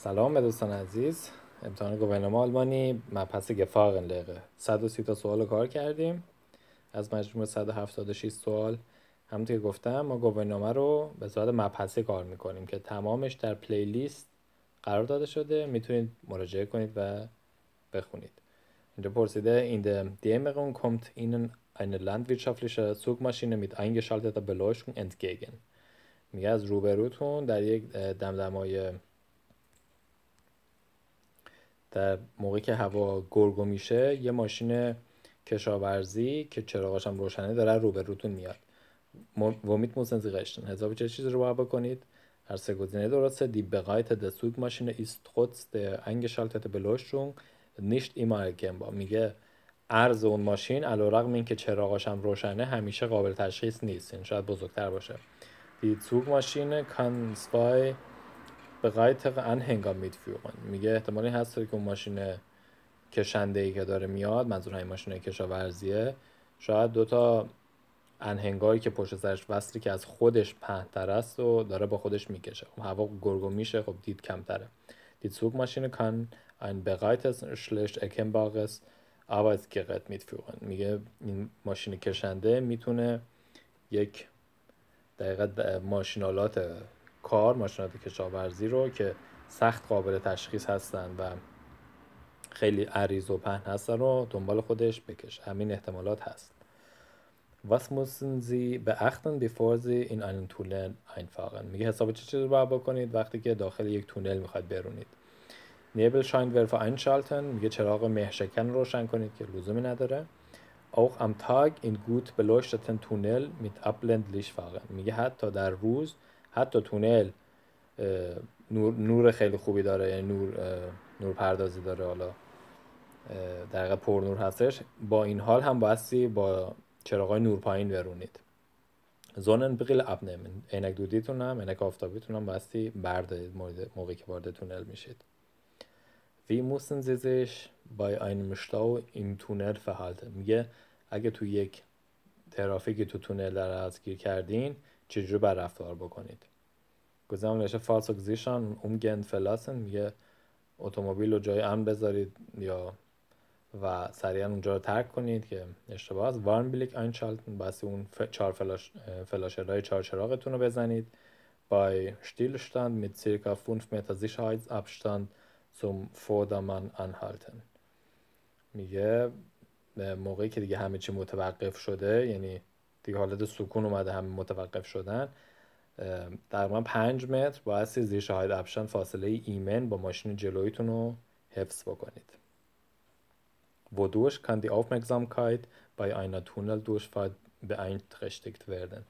سلام به دوستان عزیز امتحان گواینما آلمانی مبحث گفاقن لغه 130 تا سوال کار کردیم از مجموع 176 سوال همونطور که گفتم ما گواینامه رو به صورت مبحثی کار میکنیم که تمامش در پلیلیست قرار داده شده میتونید مراجعه کنید و بخونید اینجا پرسیده این der این kommt این eine landwirtschaftliche Zugmaschine mit eingeschalteter Beleuchtung entgegen میگه از روبروتون در یک دمدمای در موقعی که هوا گرگو میشه یه ماشین کشاورزی که چراغاش هم روشنه داره رو به روتون میاد ومیت موسن زیغشتن حساب چه چیز رو باید بکنید هر سه گزینه درسته دی بقایت سوگ ماشین ایست انگ شلطت بلوشون نیشت ایمال با میگه ارز اون ماشین علیرغم اینکه چراغاش هم روشنه همیشه قابل تشخیص نیست این یعنی شاید بزرگتر باشه دی سوگ ماشین سپای به طبق انهنگام میگه احتمالی این هست که اون ماشین کشنده ای که داره میاد منظور همین ماشین کشاورزیه شاید دوتا انهنگایی که پشت سرش وصلی که از خودش پهتر است و داره با خودش میکشه خب هوا گرگو میشه خب دید کمتره Die Zugmaschine kann ein bereites, schlecht erkennbares Arbeitsgerät mitführen. میگه این ماشین کشنده میتونه یک دقیقه ماشینالات کار ماشینات کشاورزی رو که سخت قابل تشخیص هستن و خیلی عریض و پهن هستن رو دنبال خودش بکش همین احتمالات هست Was müssen Sie beachten, bevor Sie in einen Tunnel einfahren? میگه حساب چه چیزی رو باید بکنید وقتی که داخل یک تونل میخواد برونید. Nebel Scheinwerfer einschalten میگه چراغ مهشکن روشن کنید که لزومی نداره. Auch am Tag in gut beleuchteten Tunnel mit Abblendlicht fahren. میگه حتی در روز حتی تونل نور, نور خیلی خوبی داره یعنی نور پردازی داره حالا در پر نور هستش با این حال هم بایستی با چراغای نور پایین برونید زونن بقیل نمین عینک دودیتون هم عینک آفتابیتون هم بایستی بردارید موقعی که وارد تونل میشید وی موسن زیزش بای این مشتاو این تونل فهالت میگه اگه تو یک ترافیکی تو تونل در از گیر کردین چجوری بر رفتار بکنید گذارم نوشته فالس اگزیشن گند فلاسن میگه اتومبیل رو جای امن بذارید یا و سریعا اونجا رو ترک کنید که اشتباه است وارن بلیک این شالتن بس اون چهار فلاش فلاشرهای چهار چراغتون رو بزنید بای شتیلشتند Stillstand mit فونف 5 هایز ابشتند سوم فودامان انهالتن میگه موقعی که دیگه همه چی متوقف شده یعنی دیگه حالت سکون اومده همه متوقف شدن تقریبا پنج متر باید زیر شاهد اپشن فاصله ایمن با ماشین جلویتون رو حفظ بکنید Wodurch kann die Aufmerksamkeit bei einer Tunneldurchfahrt beeinträchtigt وردن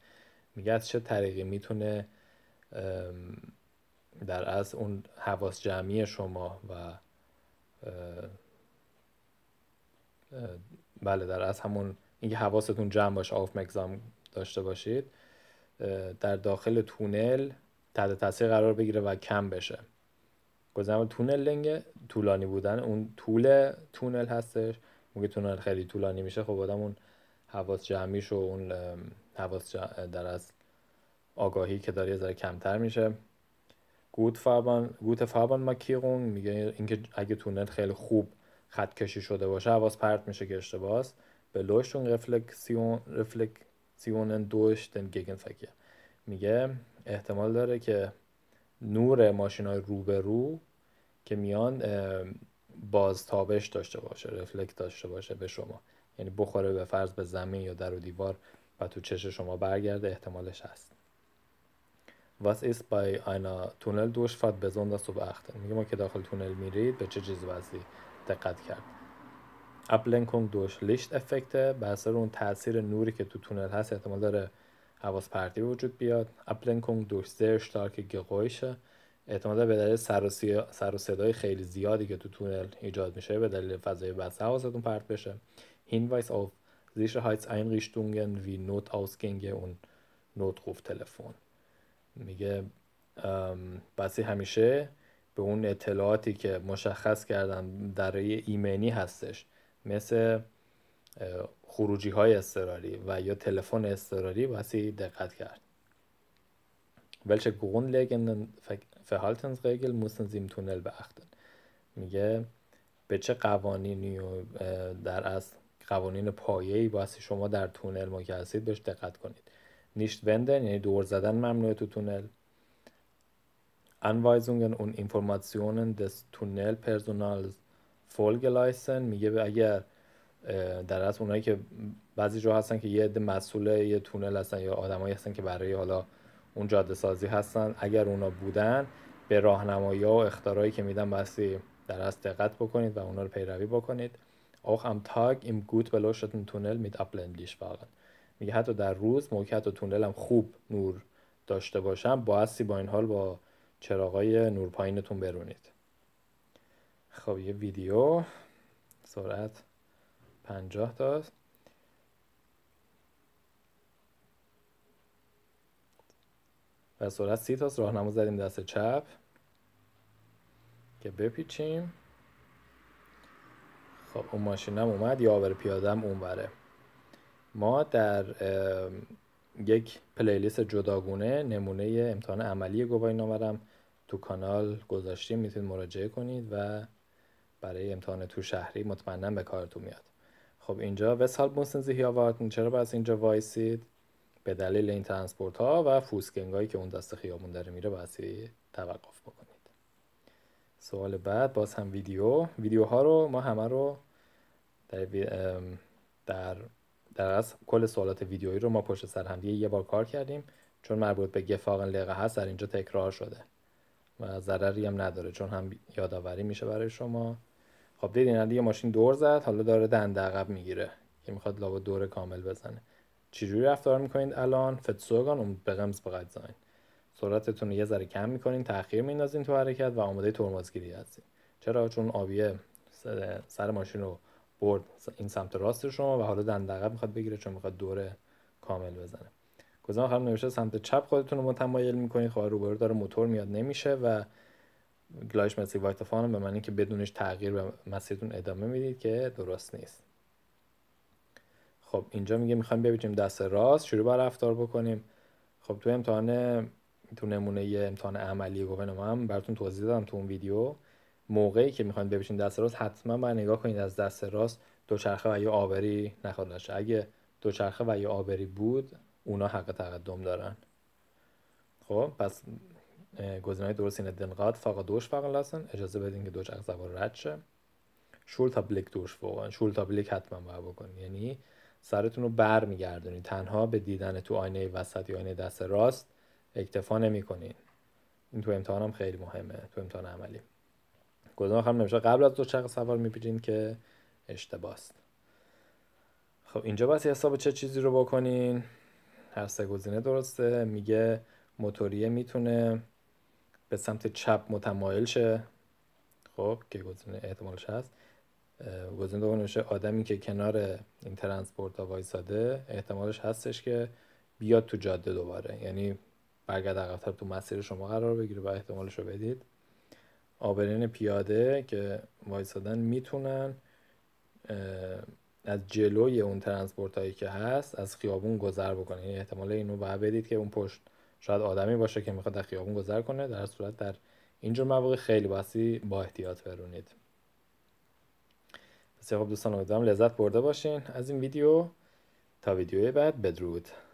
میگه از چه طریقی میتونه در از اون حواس جمعی شما و بله در از همون اینکه حواستون جمع باشه آف مکزام داشته باشید در داخل تونل تحت تاثیر قرار بگیره و کم بشه گذرم تونل لنگ طولانی بودن اون طول تونل هستش موقع تونل خیلی طولانی میشه خب آدم اون حواس جمعیش و اون حواس در از آگاهی که داره یه ذره کمتر میشه گوت فابان گوت فابان میگه اینکه اگه تونل خیلی خوب خط کشی شده باشه حواس پرت میشه که باز Beleuchtung Reflexion, Reflexionen durch den Gegenverkehr میگه احتمال داره که نور ماشین های روبرو که میان بازتابش داشته باشه رفلکت داشته باشه به شما یعنی بخوره به فرض به زمین یا در و دیوار و تو چش شما برگرده احتمالش هست Was ist bei einer Tunnel durchfahrt besonders zu beachten? میگه ما که داخل تونل میرید به چه چیزی بازی دقت کرد اپلنکونگ دوش لیشت افکته به اثر اون تاثیر نوری که تو تونل هست احتمال داره حواس پرتی وجود بیاد اپلنکونگ دوش زر که گقویشه احتمال داره به دلیل سر و صدای خیلی زیادی که تو تونل ایجاد میشه به دلیل فضای بسته حواستون پرت بشه وی نوت Sicherheitseinrichtungen اون نوت روف تلفون میگه بسی همیشه به اون اطلاعاتی که مشخص کردن در ایمنی هستش مثل خروجی های استراری و یا تلفن استراری باسی دقت کرد welche grundlegenden Verhaltensregeln müssen Sie im Tunnel beachten میگه به چه قوانینی در از قوانین پایه‌ای واسه شما در تونل ما هستید بهش دقت کنید نیشت وندن یعنی دور زدن ممنوع تو تونل Anweisungen und Informationen des Tunnelpersonals فولگ لایسن میگه اگر در از اونایی که بعضی جا هستن که یه عده مسئول یه تونل هستن یا آدمایی هستن که برای حالا اون جاده سازی هستن اگر اونا بودن به راهنمایی ها و اختارایی که میدن بسی در از دقت بکنید و اونا رو پیروی بکنید اوخ ام تاگ ایم گوت بلوشتن تونل میگه حتی در روز موقع و تونل هم خوب نور داشته باشم بایستی با این حال با چراغای نور پایینتون برونید خب یه ویدیو سرعت پنجاه تاست و سرعت سی تاست راهنما زدیم دست چپ که بپیچیم خب اون ماشینم اومد یا یاور پیادم اونوره ما در یک پلیلیست جداگونه نمونه امتحان عملی گواهی نامرم تو کانال گذاشتیم میتونید مراجعه کنید و برای امتحان تو شهری مطمئنا به کارتون میاد خب اینجا وسال موسن زیهی چرا باید اینجا وایسید به دلیل این ترانسپورت ها و فوسکنگ که اون دست خیابون داره میره باید توقف بکنید سوال بعد باز هم ویدیو ویدیو ها رو ما همه رو در, در از کل سوالات ویدیویی رو ما پشت سر هم یه بار کار کردیم چون مربوط به گفاقن لقه هست در اینجا تکرار شده و ضرری هم نداره چون هم یادآوری میشه برای شما خب دیدین دیگه ماشین دور زد حالا داره دنده عقب میگیره که میخواد لابا دور کامل بزنه چجوری رفتار میکنید الان فتسوگان اون بغمز بقد زاین سرعتتون رو یه ذره کم میکنید، تاخیر میندازین تو حرکت و آماده ترمزگیری هستین چرا چون آبیه سر ماشین رو برد این سمت راست شما و حالا دنده عقب میخواد بگیره چون میخواد دور کامل بزنه گزینه آخر نوشته سمت چپ خودتون رو متمایل میکنید خواهر خب، روبرو داره موتور میاد نمیشه و گلایش وایت فانم به معنی که بدونش تغییر به مسیرتون ادامه میدید که درست نیست خب اینجا میگه میخوایم ببینیم دست راست شروع به رفتار بکنیم خب تو امتحان تو نمونه یه امتحان عملی گفتم هم براتون توضیح دادم تو اون ویدیو موقعی که میخواین ببینید دست راست حتما باید نگاه کنید از دست راست دوچرخه و یا آبری نخواد نشه اگه دوچرخه و یا آبری بود اونا حق تقدم دارن خب پس گزینه‌های درست اینه دنقات فقط دوش فقط لسن اجازه بدین که دوش از رد شه شول تا بلیک دوش واقعا شول تا بلیک حتما باید بکنین یعنی سرتون رو بر میگردونین تنها به دیدن تو آینه وسط یا آینه دست راست اکتفا نمیکنین این تو امتحان هم خیلی مهمه تو امتحان عملی گزینه هم نمیشه قبل از دوچرخه سوار میپیچین که اشتباه است خب اینجا باید حساب چه چیزی رو بکنین هر سه گزینه درسته میگه موتوریه میتونه به سمت چپ متمایل شه خب که گزینه احتمالش هست گزینه دوم میشه آدمی که کنار این ترانسپورت ها وایساده احتمالش هستش که بیاد تو جاده دوباره یعنی برگرد عقبتر تو مسیر شما قرار بگیره و احتمالش رو بدید آبرین پیاده که وایسادن میتونن از جلوی اون ترانسپورت هایی که هست از خیابون گذر بکنه یعنی احتمال اینو باید بدید که اون پشت شاید آدمی باشه که میخواد در خیابون گذر کنه در صورت در اینجور مواقع خیلی باسی با احتیاط برونید بسیار خوب دوستان امیدوارم لذت برده باشین از این ویدیو تا ویدیوی بعد بدرود